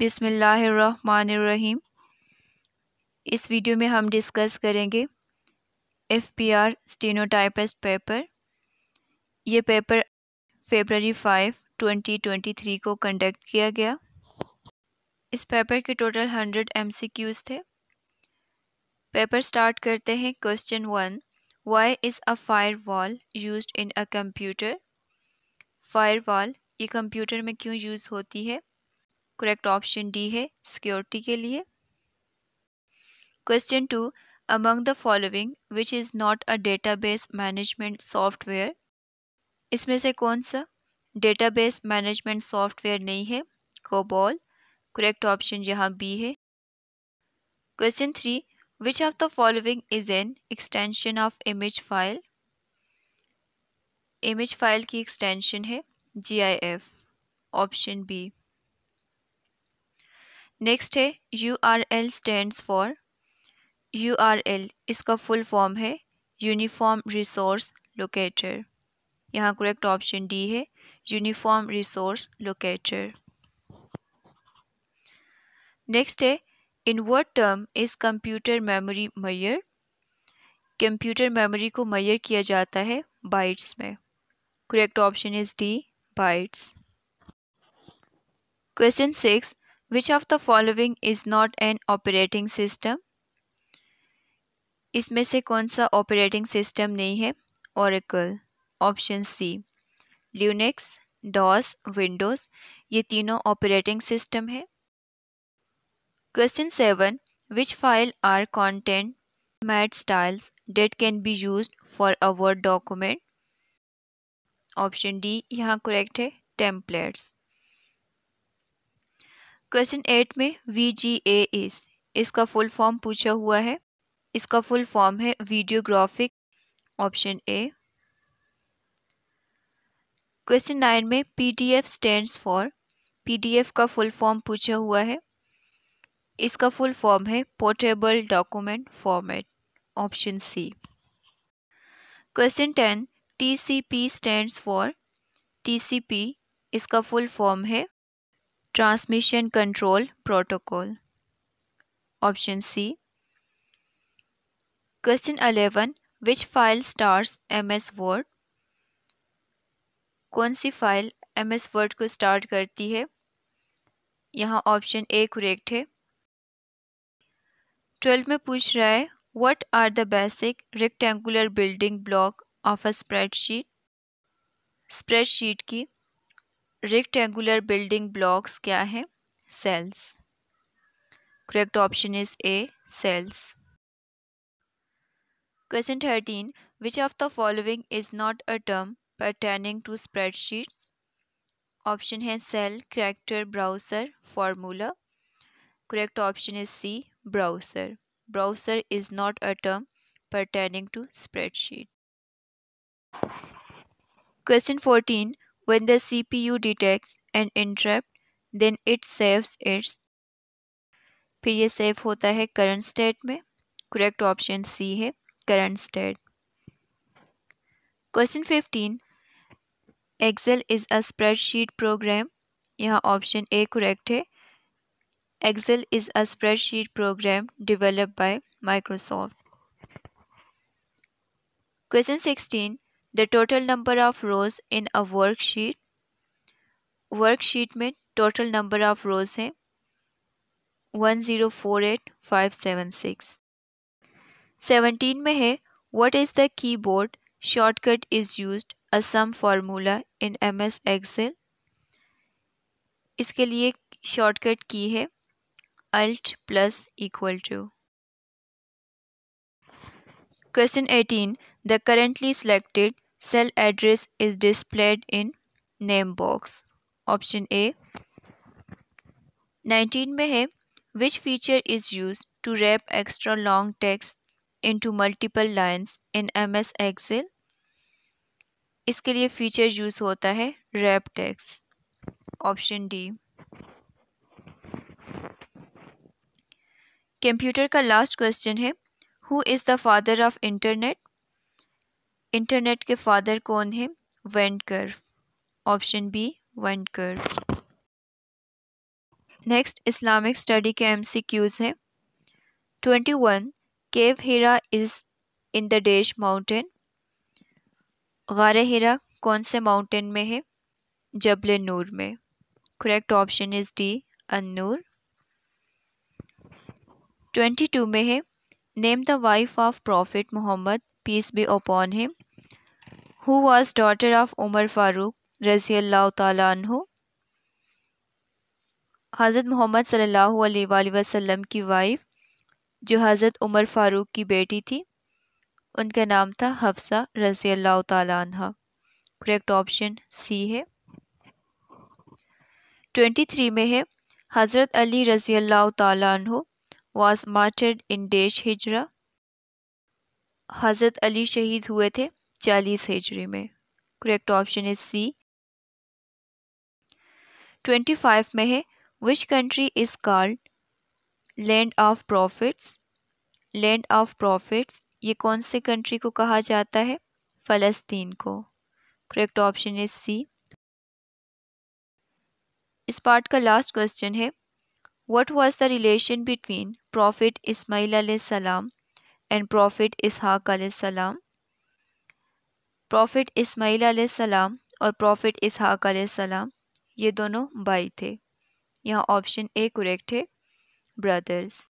बिसमीम इस वीडियो में हम डिस्कस करेंगे F P R stenotypist paper ये paper February five twenty twenty three को कंडक्ट किया गया इस पेपर के total hundred M C Qs थे पेपर स्टार्ट करते हैं question one why is a fire wall use in a computer fire wall ये कंप्यूटर में क्यों यूज़ होती है करेक्ट ऑप्शन डी है सिक्योरिटी के लिए question two among the following which is not a data base management software इसमें से कौन सा डेटा बेस मैनेजमेंट सॉफ्टवेयर नहीं है कोबॉल करेक्ट ऑप्शन यहाँ बी है question three which of the following is an extension of image file image file की extension है G I F option B next है U R L stands for U R L इसका full form है uniform resource locator यहाँ correct option D है uniform resource locator next है in word term is computer memory measure computer memory को मैयर किया जाता है बाइट्स में correct option is D bytes question six which of the following is not an operating system इसमें से कौन सा ऑपरेटिंग सिस्टम नहीं है Oracle option C Linux DOS Windows ये तीनों ऑपरेटिंग सिस्टम है question seven which file are content mat styles that can be use for a document option D यहाँ करेक्ट है टेम्पलेट्स क्वेश्चन एट में V G A इस इसका full form पूछा हुआ है इसका फुल फॉर्म है videographic option A question nine में P D F stand for P D F का फुल फॉर्म पूछा हुआ है इसका फुल फॉर्म है portable document format option C question ten T C P stand for T C P इसका full form है transmission control protocol option c question 11 which file starts ms word कौन सी file M S word को start करती है यहाँ option A correct है twelfth में पूछ रहा है what are the basic rectangular building block of a spreadsheet spreadsheet की रेक्टेंगुलर बिल्डिंग ब्लॉक्स क्या है cells correct option is A cells question thirteen which of the following is not a term pertaining to spreadsheets option है cell character browser formula correct option is C browser browser is not a term pertaining to spreadsheet question fourteen When the CPU detects an interrupt, then it saves its फिर ये save होता है current state में correct option C है current state question fifteen Excel is a spreadsheet program यहाँ option A correct है Excel is a spreadsheet program develop by Microsoft question sixteen the total number of rows in a worksheet worksheet में total number of rows है one zero four eight five seven six seventeen में है what is the keyboard shortcut is use as sum sum formula in M S Excel इसके लिए shortcut की है alt plus equal to question eighteen the currently selected Cell address is displayed in name box option A 19 में है which feature is use to wrap extra long text into multiple lines in M S Excel इसके लिए feature use होता है wrap text option D computer का last question है who is the father of internet internet के father कौन है Vint Cerf option B Vint Cerf next Islamic study के एमसीक्यूज हैं twenty one cave Hira is in the dash mountain गार Hira कौन से माउंटेन में है जबल नूर में करेक्ट ऑप्शन इज़ डी अनूर ट्वेंटी टू में है name the wife of prophet Muhammad peace be be him who was daughter of Umar Farooq रजी अल्लाह तु हज़रत मोहम्मद सल्लल्लाहु अलैहि वसल्लम की वाइफ जो हज़रत उमर फ़ारूक की बेटी थी उनका नाम था हफ्सा रजी अल्लाह तह करेक्ट ऑप्शन सी है ट्वेंटी थ्री में है हज़रत अली रजी अल्लाह तु was martyred in dash Hijra हज़रत अली शहीद हुए थे चालीस हिजरी में correct option is C twenty five में है which country is called land of prophets land of prophets ये कौन से कंट्री को कहा जाता है फ़लस्तीन को करेक्ट ऑप्शन इज सी इस पार्ट का लास्ट क्वेश्चन है what was the relation between prophet Ismail सलाम एंड प्रॉफिट इसहाक आलाम प्रॉफिट इसमाइल आलाम और प्रॉफिट इसहाक आसमाम ये दोनों भाई थे यहाँ ऑप्शन ए करेक्ट है ब्रदर्स